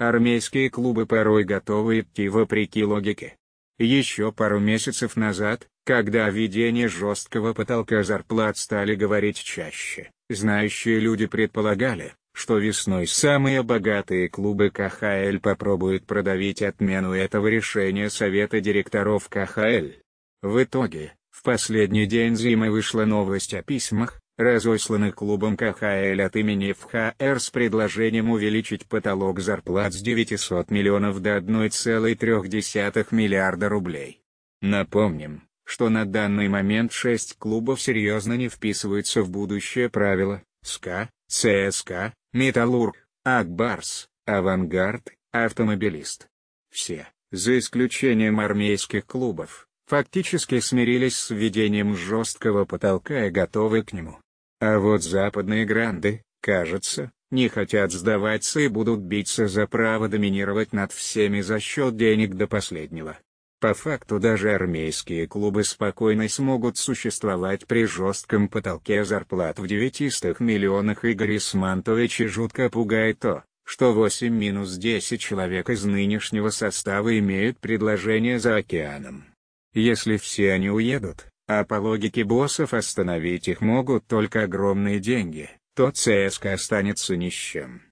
Армейские клубы порой готовы идти вопреки логике. Еще пару месяцев назад, когда о введении жесткого потолка зарплат стали говорить чаще, знающие люди предполагали, что весной самые богатые клубы КХЛ попробуют продавить отмену этого решения Совета директоров КХЛ. В итоге, в последний день зимы вышла новость о письмах, разосланы клубом КХЛ от имени ФХР с предложением увеличить потолок зарплат с 900 миллионов до 1,3 миллиарда рублей. Напомним, что на данный момент шесть клубов серьезно не вписываются в будущее правила СКА, ЦСКА, Металлург, Акбарс, Авангард, Автомобилист. Все, за исключением армейских клубов, фактически смирились с введением жесткого потолка и готовы к нему. А вот западные гранды, кажется, не хотят сдаваться и будут биться за право доминировать над всеми за счет денег до последнего. По факту даже армейские клубы спокойно смогут существовать при жестком потолке зарплат в 900 миллионах Игорь Исмантовича жутко пугает то, что 8-10 человек из нынешнего состава имеют предложение за океаном. Если все они уедут, а по логике боссов остановить их могут только огромные деньги, то ЦСКА останется нищим.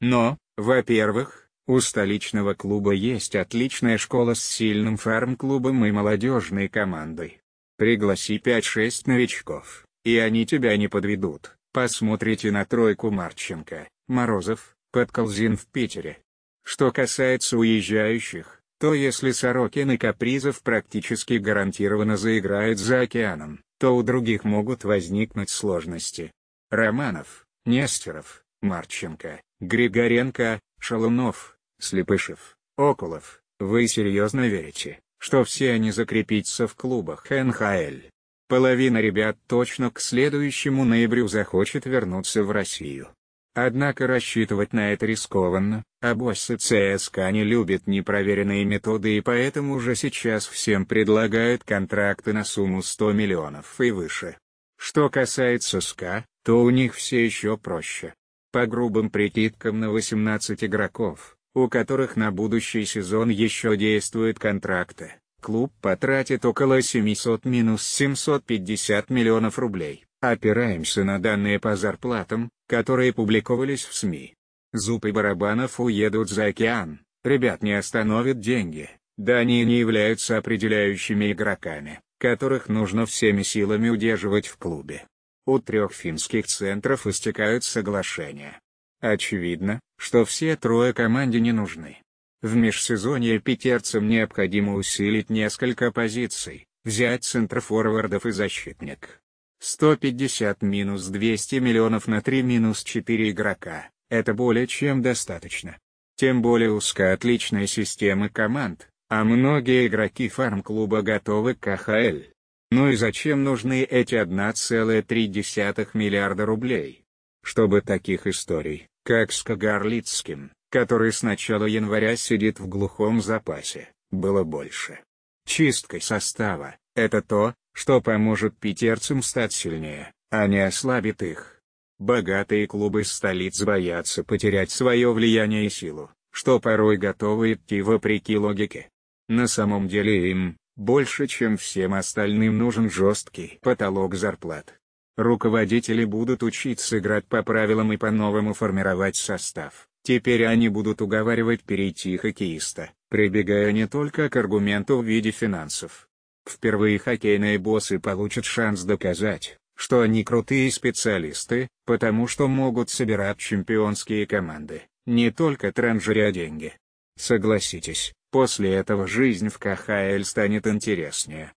Но, во-первых, у столичного клуба есть отличная школа с сильным фарм-клубом и молодежной командой. Пригласи 5-6 новичков, и они тебя не подведут. Посмотрите на тройку Марченко, Морозов, Подколзин в Питере. Что касается уезжающих, то если Сорокин и Капризов практически гарантированно заиграют за океаном, то у других могут возникнуть сложности. Романов, Нестеров, Марченко, Григоренко, Шалунов, Слепышев, Окулов, вы серьезно верите, что все они закрепятся в клубах НХЛ? Половина ребят точно к следующему ноябрю захочет вернуться в Россию. Однако рассчитывать на это рискованно, а боссы ЦСКА не любят непроверенные методы и поэтому уже сейчас всем предлагают контракты на сумму 100 миллионов и выше. Что касается СКА, то у них все еще проще. По грубым прикидкам на 18 игроков, у которых на будущий сезон еще действуют контракты, клуб потратит около 700-750 миллионов рублей. Опираемся на данные по зарплатам, которые публиковались в СМИ. Зубы Барабанов уедут за океан, ребят не остановят деньги, да они не являются определяющими игроками, которых нужно всеми силами удерживать в клубе. У трех финских центров истекают соглашения. Очевидно, что все трое команде не нужны. В межсезонье питерцам необходимо усилить несколько позиций, взять центрофорвардов и защитник. 150 минус 200 миллионов на 3 минус 4 игрока, это более чем достаточно. Тем более узкая отличная система команд, а многие игроки фарм-клуба готовы к АХЛ. Ну и зачем нужны эти 1,3 миллиарда рублей? Чтобы таких историй, как с Кагарлицким, который с начала января сидит в глухом запасе, было больше. Чистка состава – это то, что поможет питерцам стать сильнее, а не ослабит их. Богатые клубы столиц боятся потерять свое влияние и силу, что порой готовы идти вопреки логике. На самом деле им, больше чем всем остальным нужен жесткий потолок зарплат. Руководители будут учиться играть по правилам и по-новому формировать состав. Теперь они будут уговаривать перейти хоккеиста, прибегая не только к аргументу в виде финансов, Впервые хоккейные боссы получат шанс доказать, что они крутые специалисты, потому что могут собирать чемпионские команды, не только транжиря деньги. Согласитесь, после этого жизнь в КХЛ станет интереснее.